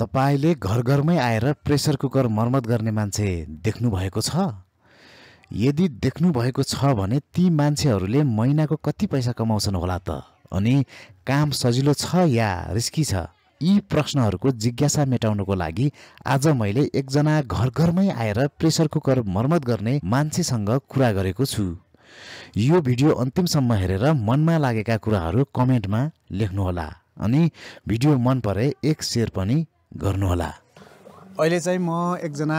तपाईँले घर घरमै आएर प्रेसर कुकर मर्मत गर्ने मान्छे देख्नुभएको छ यदि देख्नुभएको छ भने ती मान्छेहरूले महिनाको कति पैसा कमाउँछन् होला त अनि काम सजिलो छ या रिस्की छ यी प्रश्नहरूको जिज्ञासा मेटाउनको लागि आज मैले एकजना घर घरमै आएर प्रेसर कुकर मर्मत गर्ने मान्छेसँग कुरा गरेको छु यो भिडियो अन्तिमसम्म हेरेर मनमा लागेका कुराहरू कमेन्टमा लेख्नुहोला अनि भिडियो मन परे एक सेयर पनि गर्नुहोला अहिले चाहिँ म एकजना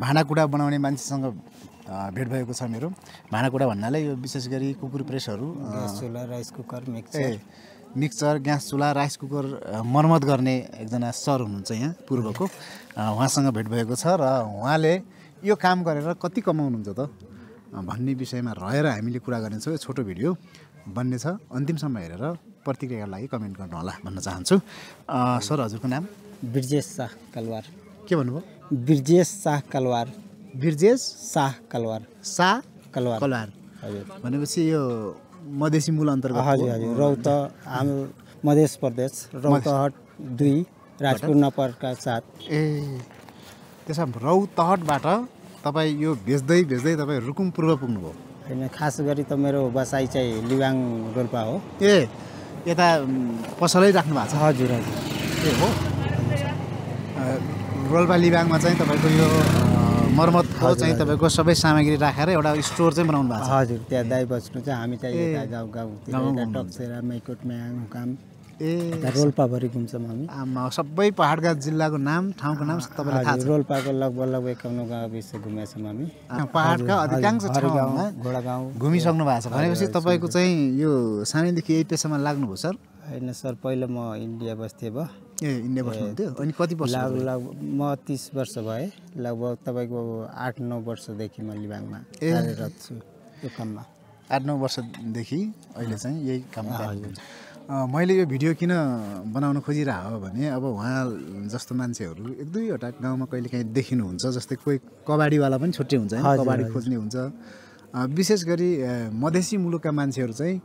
भाँडाकुँडा बनाउने मान्छेसँग भेट भएको छ मेरो भाँडाकुँडा भन्नाले यो विशेष गरी कुकुर प्रेसहरू चुल्हा rice cooker mixer mixer gas चुल्हा राइस कुकर मर्मत गर्ने एकजना सर हुनुहुन्छ यहाँ पूर्वको उहाँसँग भेट भएको छ र उहाँले यो काम गरेर कति कमाउनुहुन्छ त भन्ने विषयमा रहेर हामीले कुरा गर्नेछौँ यो छोटो भिडियो बन्नेछ अन्तिमसम्म हेरेर प्रतिक्रियाको लागि कमेन्ट गर्नुहोला भन्न चाहन्छु सर हजुरको नाम ब्रिजेश शाह कलवार के भन्नुभयो ब्रिजेश शाह कलवार बिर्जेश शाह कलवार शाह कलवार कलवार हजुर भनेपछि यो मधेसी मूल अन्तर्गत हजुर हजुर रौत हाम्रो मधेस प्रदेश रौतहट दुई राजपुर नपरका साथ ए त्यसो भए रौतहटबाट तपाईँ यो भेज्दै भेज्दै तपाईँ रुकुम पूर्व पुग्नुभयो होइन खास गरी त मेरो बसाइ चाहिँ लिवाङ रोल्पा हो ए यता पसलै राख्नु भएको छ हजुर हजुर ए हो रोल्पा लिबाङमा चाहिँ तपाईँको यो मर्मतको चाहिँ तपाईँको सबै सामग्री राखेर एउटा स्टोर चाहिँ बनाउनु भएको छ हजुर त्यहाँ दाइ बस्नु चाहिँ हामी चाहिँ यता गाउँ टक्सेरा मैकोट म्याङ ए रोल्पाभरि घुम्छौँ हामी आमा सबै पहाडका जिल्लाको नाम ठाउँको नाम तपाईँलाई रोल्पाको लगभग लगभग एकाउन्न गाउँ विषय घुमेछौँ हामी पहाडका अधिकांश घोडा गाउँ घुमिसक्नु भएको छ भनेपछि तपाईँको चाहिँ यो सानैदेखि यही पेसामा लाग्नुभयो सर होइन सर पहिला म इन्डिया बस्थेँ भयो ए इन्डिया बस्नुहुन्थ्यो अनि कति वर्ष लग म तिस वर्ष भएँ लगभग तपाईँको आठ नौ वर्षदेखि म लिबाङमा कार्यरत छु यो काममा आठ नौ वर्षदेखि अहिले चाहिँ यही काममा मैले यो भिडियो किन बनाउन खोजिरहेको हो भने अब उहाँ जस्तो मान्छेहरू एक दुईवटा गाउँमा कहिले काहीँ देखिनुहुन्छ जस्तै कोही कबाडीवाला पनि छुट्टै हुन्छ कबाडी खोज्ने हुन्छ विशेष गरी मधेसी मुलुकका मान्छेहरू चाहिँ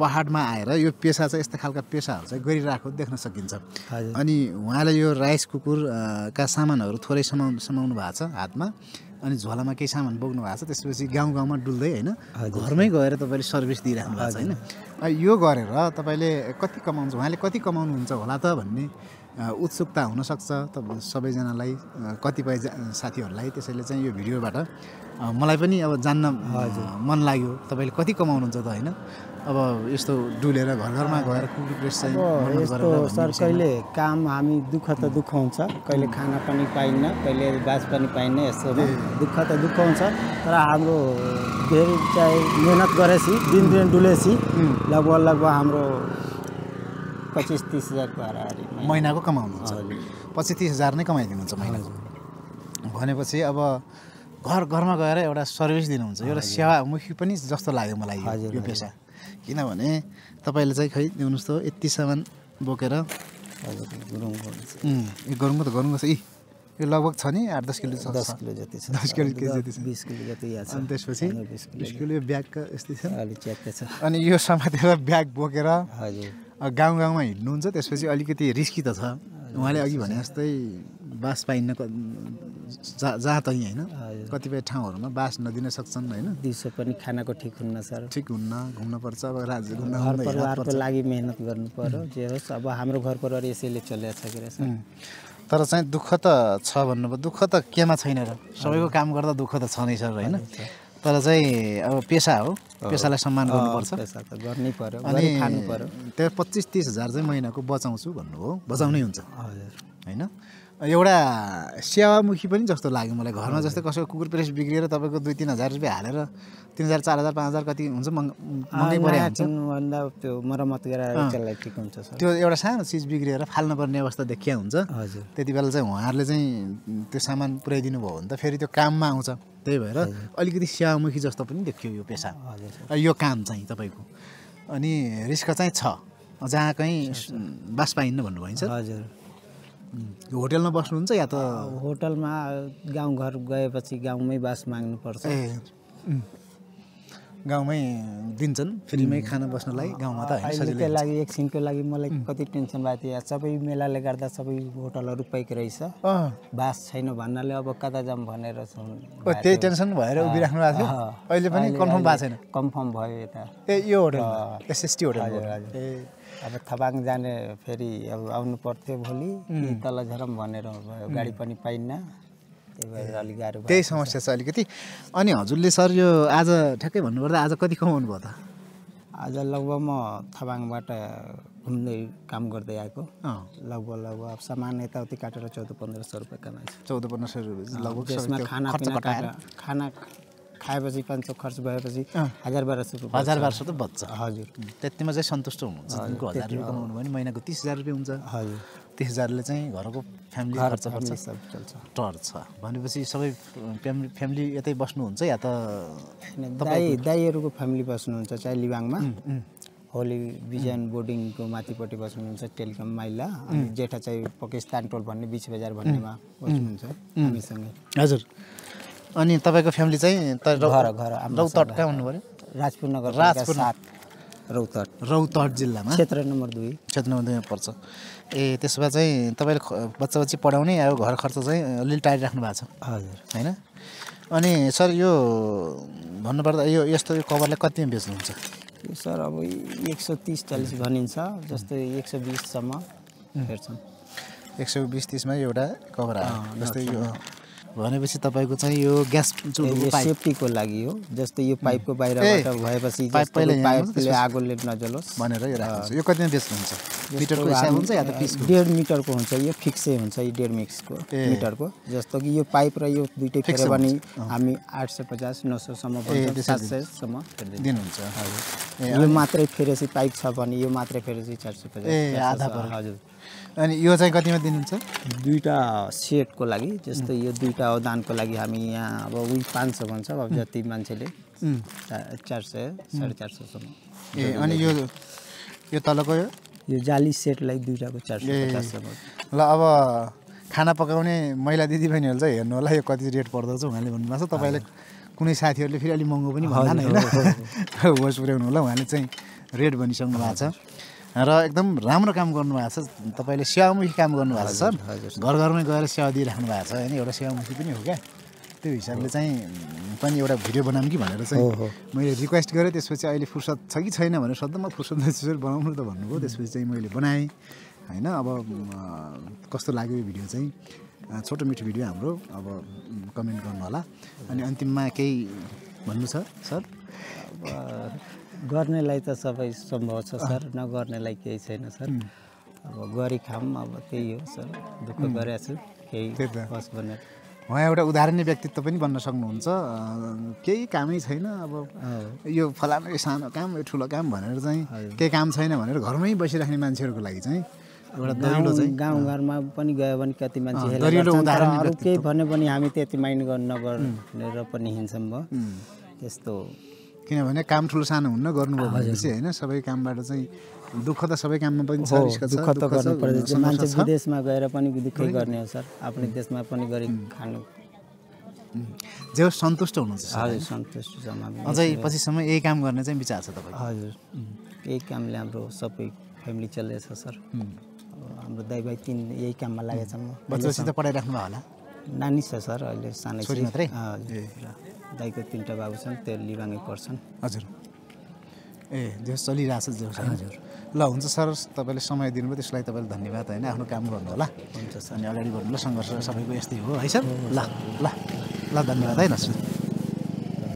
पहाडमा आएर यो पेसा चाहिँ यस्तो खालका पेसाहरू चाहिँ गरिरहेको देख्न सकिन्छ अनि उहाँले यो राइस कुकुरका सामानहरू थोरै समाउ समाउनु भएको छ हातमा अनि झोलामा केही सामान बोक्नु भएको छ त्यसपछि गाउँ गाउँमा डुल्दै होइन घरमै गएर तपाईँले सर्भिस दिइराख्नु भएको छ होइन यो गरेर तपाईँले कति कमाउनु उहाँले कति कमाउनुहुन्छ होला त भन्ने उत्सुकता हुनसक्छ तपाईँ सबैजनालाई कतिपय साथीहरूलाई त्यसैले चाहिँ यो भिडियोबाट मलाई पनि अब जान्न मन लाग्यो तपाईँले कति कमाउनुहुन्छ त होइन अब यस्तो डुलेर घर घरमा गएर यस्तो सर कहिले काम हामी दुःख त दुःख हुन्छ कहिले खाना पनि पाइन्न कहिले बाँस पनि पाइन्न यस्तो दुःख त दुःख हुन्छ तर हाम्रो धेरै चाहिँ मिहिनेत गरेपछि दिन दिन डुलेपछि लगभग लगभग हाम्रो पच्चिस तिस हजारको हाराहारी महिनाको कमाउनुहुन्छ पच्चिस तिस हजार नै कमाइदिनुहुन्छ महिनाको भनेपछि अब घर घरमा गएर एउटा सर्भिस दिनुहुन्छ एउटा सेवामुखी पनि जस्तो लाग्यो मलाई यो पेसा किनभने तपाईँले चाहिँ खै ल्याउनुहोस् त यति सामान बोकेर यो गरौँ त गरौँ इ यो लगभग छ नि आठ दस किलो छ दस किलो जति छ दस किलो जति छ बिस किलो जति छ अनि त्यसपछि बिस किलो ब्यागको यस्तै छ अलिक च्याक्कै छ अनि यो समातेर ब्याग बोकेर हजुर गाउँ गाउँमा हिँड्नुहुन्छ त्यसपछि अलिकति रिस्की त छ उहाँले अघि भने जस्तै बास पाइन्न जा जहाँ त होइन कतिपय ठाउँहरूमा बास नदिन सक्छन् होइन दिउँसो पनि खानाको ठिक हुन्न सर ठिक हुन्न घुम्न पर्छ अब राज्य घुम्न परिवारको लागि मेहनत गर्नु पर्यो जे होस् अब हाम्रो घर परिवार यसैले चलिरहेको छ कि तर चाहिँ दुःख त छ भन्नुभयो दुःख त केमा छैन र सबैको काम गर्दा दुःख त छ नै सर होइन तर चाहिँ अब पेसा हो पेसालाई सम्मान गर्नुपर्छ गर्नै पर्यो अनि खानु पर्यो त्यहाँ पच्चिस तिस हजार चाहिँ महिनाको बचाउँछु भन्नुभयो बचाउनै हुन्छ हजुर होइन एउटा सेवामुखी पनि जस्तो लाग्यो मलाई घरमा जस्तै कसैको कुकुर प्रेस बिग्रिएर तपाईँको दुई तिन हजार रुपियाँ हालेर तिन हजार चार हजार पाँच हजार कति हुन्छ भन्दा त्यो गरेर ठिक हुन्छ त्यो एउटा सानो चिज बिग्रिएर फाल्नुपर्ने अवस्था देखिया हुन्छ हजुर त्यति बेला चाहिँ उहाँहरूले चाहिँ त्यो सामान पुऱ्याइदिनु भयो भने त फेरि त्यो काममा आउँछ त्यही भएर अलिकति सेवामुखी जस्तो पनि देखियो यो पेसा यो काम चाहिँ तपाईँको अनि रिस्क चाहिँ छ जहाँ कहीँ बास पाइन्न भन्नुभयो हजुर होटलमा बस्नुहुन्छ या त होटलमा गाउँ घर गएपछि गाउँमै बास माग्नुपर्छ ए गाउँमै दिन्छन् फ्रीमै खाना बस्नलाई गाउँमा त त्यसको लागि एकछिनको लागि मलाई कति टेन्सन भएको थियो सबै मेलाले गर्दा सबै होटलहरू पैक रहेछ बास छैन भन्नाले अब कता जाऊँ भनेर त्यही टेन्सन भएर उभिराख्नु भएको थियो अहिले पनि कन्फर्म भएको छैन कन्फर्म भयो यता ए यो होटल एसएसटी होटल ए अब थबाङ जाने फेरि अब आउनु पर्थ्यो भोलि तल झरम भनेर भयो गाडी पनि पाइन्न त्यही भएर अलिक गाह्रो त्यही समस्या छ अलिकति अनि हजुरले सर यो आज ठ्याक्कै भन्नुपर्दा आज कति कमाउनु भयो त आज लगभग म थबाङबाट घुम्दै काम गर्दै आएको लगभग लगभग अब सामान यताउति काटेर चौध पन्ध्र सय रुपियाँ कमाइन्छ चौध पन्ध्र सय रुपियाँ लगभग खाना खाना आएपछि पाँच सौ खर्च भएपछि हजार बाह्र सौ हजार बाह्र सौ त बच्छ हजुर त्यतिमा चाहिँ सन्तुष्ट हुनुहुन्छ दिनको हजार रुपियाँ कमाउनु भने महिनाको तिस हजार रुपियाँ हुन्छ हजुर तिस हजारले चाहिँ घरको फ्यामिली खर्च खर्च टर्छ भनेपछि सबै फ्यामिली फ्यामिली यतै बस्नुहुन्छ या त दाई दाईहरूको फ्यामिली बस्नुहुन्छ चाहे लिबाङमा होली बिजन बोर्डिङको माथिपट्टि बस्नुहुन्छ टेलिकम माइला अनि जेठा चाहिँ पाकिस्तान टोल भन्ने बिच बजार भन्नेमा बस्नुहुन्छ हामीसँगै हजुर अनि तपाईँको फ्यामिली चाहिँ रौतट कहाँ हुनु पऱ्यो राजपुर नगर राजपुर रौतट रौतट जिल्लामा क्षेत्र नम्बर दुई क्षेत्र नम्बर दुईमा पर्छ ए त्यसो भए चाहिँ तपाईँले बच्चा बच्ची पढाउने अब घर खर्च चाहिँ अलिअलि टाढी राख्नु भएको छ हजुर होइन अनि सर यो भन्नुपर्दा यो यस्तो यो कभरलाई कतिमा बेच्नुहुन्छ सर अब एक सौ तिस चालिस भनिन्छ जस्तै एक सौ बिससम्म हेर्छौँ एक सौ बिस तिसमा एउटा कभर आयो जस्तै यो भनेपछि तपाईँको चाहिँ यो ग्यास सेफ्टीको लागि हो जस्तै यो पाइपको बाहिरबाट भएपछि आगोले नजलोस् भनेर यो कतिमा बेच्नुहुन्छ मिटरको हुन्छ या त डेढ मिटरको हुन्छ यो फिक्सै हुन्छ यो डेढ मिक्सको मिटरको जस्तो कि यो पाइप र यो दुइटै फेऱ्यो पनि हामी आठ सय पचास नौ सयसम्म सात सयसम्म दिनुहुन्छ यो मात्रै फेरेपछि पाइप छ भने यो मात्रै फेरेपछि चार सय पचास हजुर अनि यो चाहिँ कतिमा दिनुहुन्छ दुईवटा सेटको लागि जस्तै यो दुईवटा दानको लागि हामी यहाँ अब उही पाँच सय भन्छ अब जति मान्छेले चार सय साढे चार सयसम्म ए अनि यो यो तलको यो यो जाली सेटलाई दुइटाको चार सय ल अब खाना पकाउने महिला दिदीबहिनीहरू चाहिँ हेर्नु होला यो कति रेट पर्दछ उहाँले भन्नुभएको छ तपाईँले कुनै साथीहरूले फेरि अलिक महँगो पनि भन्दैन होइन होस् पुर्याउनु होला उहाँले चाहिँ रेट भनिसक्नु भएको छ र एकदम राम्रो काम गर्नुभएको छ तपाईँले सेवामुखी काम गर्नुभएको छ सर घर घरमै गएर सेवा दिइराख्नु भएको छ होइन एउटा सेवामुखी पनि हो क्या त्यो हिसाबले चाहिँ पनि एउटा भिडियो बनाऊँ कि भनेर चाहिँ मैले रिक्वेस्ट गरेँ त्यसपछि अहिले फुर्सद छ कि छैन भनेर सधैँ म फुर्सद बनाउनु त भन्नुभयो त्यसपछि चाहिँ मैले बनाएँ होइन अब कस्तो लाग्यो यो भिडियो चाहिँ छोटो मिठो भिडियो हाम्रो अब कमेन्ट गर्नु होला अनि अन्तिममा केही भन्नु छ सर गर्नेलाई त सबै सम्भव छ सर नगर्नेलाई केही छैन सर अब गरी खाम अब त्यही हो सर दुःख गरेछु छु केही होस् भनेर उहाँ एउटा उदाहरणीय व्यक्तित्व पनि बन्न सक्नुहुन्छ केही कामै छैन अब यो फलानु सानो काम यो ठुलो काम भनेर चाहिँ केही काम छैन भनेर घरमै बसिराख्ने मान्छेहरूको लागि चाहिँ गाउँ गाउँघरमा पनि गयो भने कति मान्छे केही भन्यो भने हामी त्यति माइन्ड नगर्नेर पनि हिँड्छौँ भयो त्यस्तो किनभने काम ठुलो सानो हुन्न गर्नुभयो भनेपछि होइन सबै कामबाट चाहिँ दुःख त सबै काममा पनि छ दुःख त गर्नु पर्छ मान्छे विदेशमा गएर पनि दुःखै गर्ने हो सर आफ्नो देशमा पनि गरी खानु जे सन्तुष्ट हुनुहुन्छ हजुर सन्तुष्ट छ अझै पछिसम्म यही काम गर्ने चाहिँ विचार छ तपाईँ हजुर यही कामले हाम्रो सबै फ्यामिली चल्दैछ सर हाम्रो दाइ भाइ तिन यही काममा लागेछ म बच्चासित पढाइराख्नु होला नानी छ सर अहिले सानै मात्रै दाईको तिनवटा बाबु छन् त्यो लिबाङै पर्छन् हजुर ए जो चलिरहेछ जो हजुर ल हुन्छ सर तपाईँले समय दिनुभयो त्यसलाई तपाईँले धन्यवाद होइन आफ्नो काम गर्नु होला हुन्छ सर अनि अगाडि बढ्नु ल सङ्घर्ष सबैको यस्तै हो है सर ल ल ल धन्यवाद है ल सर